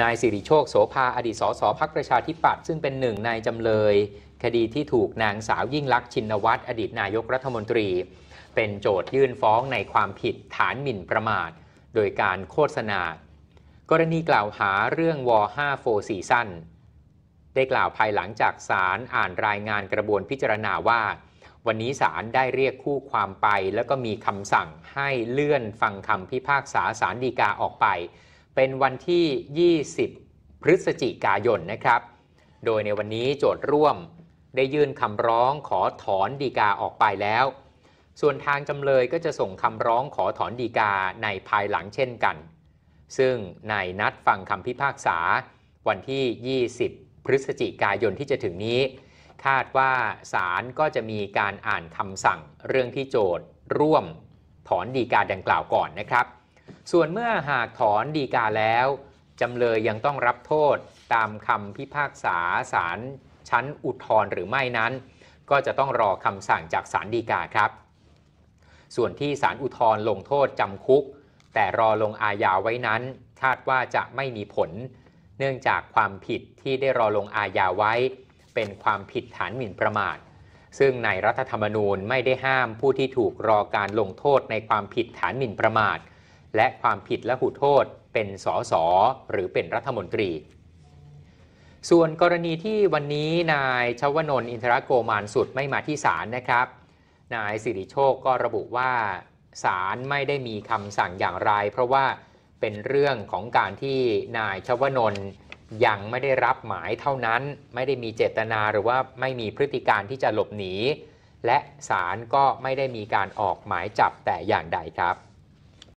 นายสิริโชค โสภาอดีตสสพักประชาธิปัตย์ซึ่งเป็นหนึ่งในจำเลย คดีที่ถูกนางสาวยิ่งลักษณ์ชินวัตรอดีตนายกรัฐมนตรี เป็นโจทยื่นฟ้องในความผิดฐานหมิ่นประมาท โดยการโฆษณา กรณีกล่าวหาเรื่องว5 4ซีซั่นได้กล่าวภายหลังจากศาลอ่านรายงานกระบวนพิจารณาว่า วันนี้ศาลได้เรียกคู่ความไป แล้วก็มีคำสั่งให้เลื่อนฟังคำพิพากษาศาลฎีกาออกไปเป็นวันที่ 20 พฤศจิกายนนะครับ โดยในวันนี้โจทย์ร่วมได้ยื่นคำร้องขอถอนดีกาออกไปแล้ว ส่วนทางจำเลยก็จะส่งคำร้องขอถอนดีกาในภายหลังเช่นกัน ซึ่งในนัดฟังคำพิพากษา วันที่ 20 พฤศจิกายนที่จะถึงนี้ คาดว่าศาลก็จะมีการอ่านคำสั่งเรื่องที่โจทย์ร่วมถอนดีกาดังกล่าวก่อนนะครับส่วนเมื่อหากถอนดีกาแล้ว จำเลยยังต้องรับโทษตามคำพิพากษาศาลชั้นอุทธรณ์หรือไม่นั้น ก็จะต้องรอคำสั่งจากศาลดีกาครับ ส่วนที่ศาลอุทธรณ์ลงโทษจำคุก แต่รอลงอาญาไว้นั้นคาดว่าจะไม่มีผล เนื่องจากความผิดที่ได้รอลงอาญาไว้ เป็นความผิดฐานหมิ่นประมาท ซึ่งในรัฐธรรมนูญไม่ได้ห้ามผู้ที่ถูกรอการลงโทษในความผิดฐานหมิ่นประมาทและความผิดและหูโทษเป็นสสหรือเป็นรัฐมนตรี ส่วนกรณีที่วันนี้นายชวนนอินทรโกมานสุดไม่มาที่ศาลนะครับ นายสิริโชคก็ระบุว่าศาลไม่ได้มีคำสั่งอย่างไร เพราะว่าเป็นเรื่องของการที่นายชวนนยังไม่ได้รับหมายเท่านั้น ไม่ได้มีเจตนาหรือว่าไม่มีพฤติการที่จะหลบหนีและศาลก็ไม่ได้มีการออกหมายจับแต่อย่างใดครับ